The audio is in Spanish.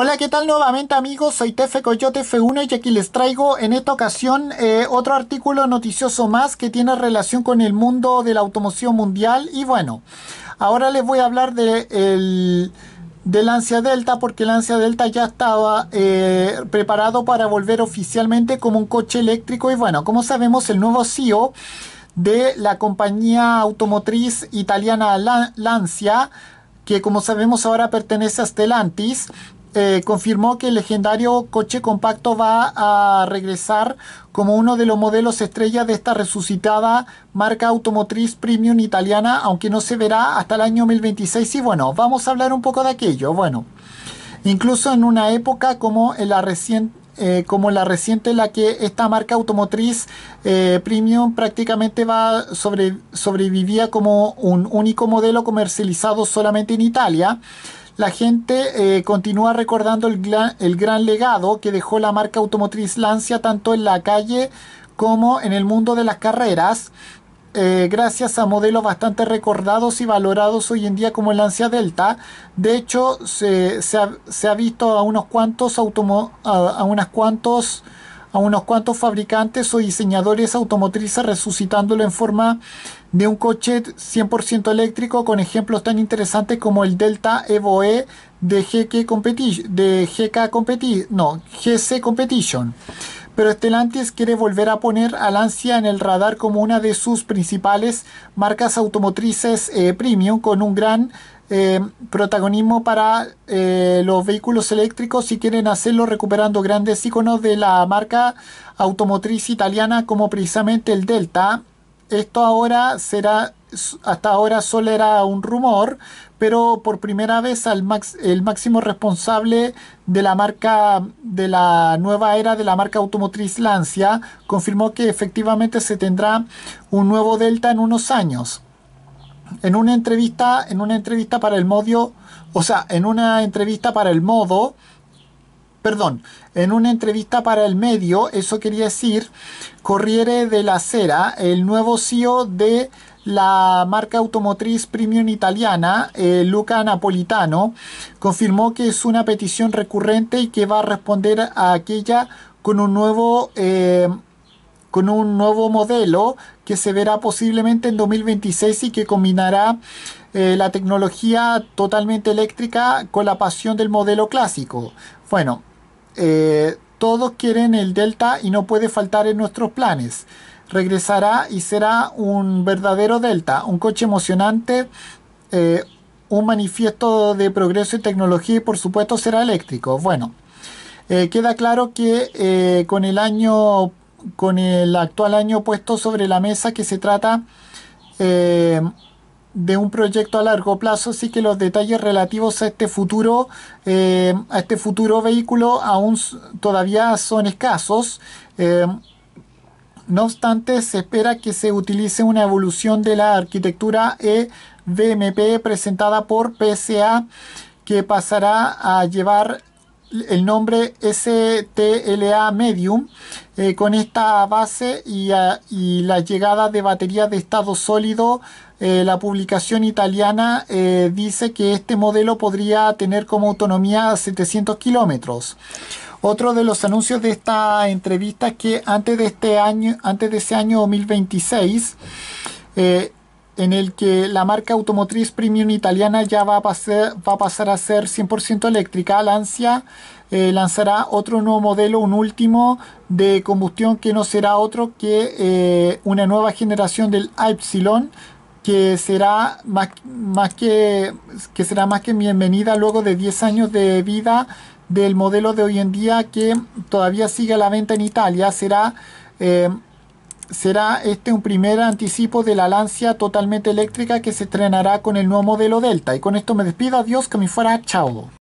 Hola, ¿qué tal nuevamente amigos? Soy Tefe Coyote F1 y aquí les traigo en esta ocasión eh, otro artículo noticioso más que tiene relación con el mundo de la automoción mundial y bueno, ahora les voy a hablar de el del Delta porque Lancia Delta ya estaba eh, preparado para volver oficialmente como un coche eléctrico y bueno, como sabemos el nuevo CEO de la compañía automotriz italiana Lancia que como sabemos ahora pertenece a Stellantis eh, confirmó que el legendario coche compacto va a regresar como uno de los modelos estrella de esta resucitada marca automotriz premium italiana, aunque no se verá hasta el año 2026. Y bueno, vamos a hablar un poco de aquello. Bueno, incluso en una época como la reciente eh, como la reciente en la que esta marca automotriz eh, premium prácticamente va sobrevivía como un único modelo comercializado solamente en Italia la gente eh, continúa recordando el, gran legado que dejó la marca automotriz Lancia tanto en la calle como en el mundo de las carreras. Eh, gracias a modelos bastante recordados y valorados hoy en día como el Lancia Delta. De hecho, se, ha, visto a unos cuantos automo a, unas cuantos a unos cuantos fabricantes o diseñadores automotrices resucitándolo en forma de un coche 100% eléctrico con ejemplos tan interesantes como el Delta EVOE de GK de no, GC Competition pero Stellantis quiere volver a poner a Lancia en el radar como una de sus principales marcas automotrices eh, premium, con un gran eh, protagonismo para eh, los vehículos eléctricos y quieren hacerlo recuperando grandes iconos de la marca automotriz italiana como precisamente el Delta esto ahora será, hasta ahora solo era un rumor, pero por primera vez el máximo responsable de la marca de la nueva era de la marca automotriz Lancia confirmó que efectivamente se tendrá un nuevo Delta en unos años. En una entrevista, en una entrevista para el modio, o sea, en una entrevista para el modo perdón, en una entrevista para el medio, eso quería decir, Corriere de la Cera, el nuevo CEO de la marca automotriz premium italiana, eh, Luca Napolitano, confirmó que es una petición recurrente y que va a responder a aquella con un nuevo... Eh, con un nuevo modelo que se verá posiblemente en 2026 y que combinará eh, la tecnología totalmente eléctrica con la pasión del modelo clásico. Bueno, eh, todos quieren el delta y no puede faltar en nuestros planes. Regresará y será un verdadero delta, un coche emocionante, eh, un manifiesto de progreso y tecnología y por supuesto será eléctrico. Bueno, eh, queda claro que con el año, con el actual año puesto sobre la mesa que se trata de un proyecto a largo plazo, así que los detalles relativos a este futuro, eh, a este futuro vehículo aún todavía son escasos. Eh, no obstante, se espera que se utilice una evolución de la arquitectura EVMP presentada por PSA que pasará a llevar el nombre STLA Medium eh, con esta base y, la llegada de baterías de estado sólido. Eh, la publicación italiana eh, dice que este modelo podría tener como autonomía 700 kilómetros. Otro de los anuncios de esta entrevista es que antes de, este año, antes de ese año 2026, en el que la marca automotriz premium italiana ya va a, pasar, va a, pasar a ser 100% eléctrica. Lancia eh, lanzará otro nuevo modelo, un último de combustión que no será otro que eh, una nueva generación del Epsilon que será más, más que, será más que bienvenida luego de 10 años de vida del modelo de hoy en día que todavía sigue a la venta en Italia. Será eh, será este un primer anticipo de la Lancia totalmente eléctrica que se estrenará con el nuevo modelo Delta. Y con esto me despido, adiós, que me fuera, chao.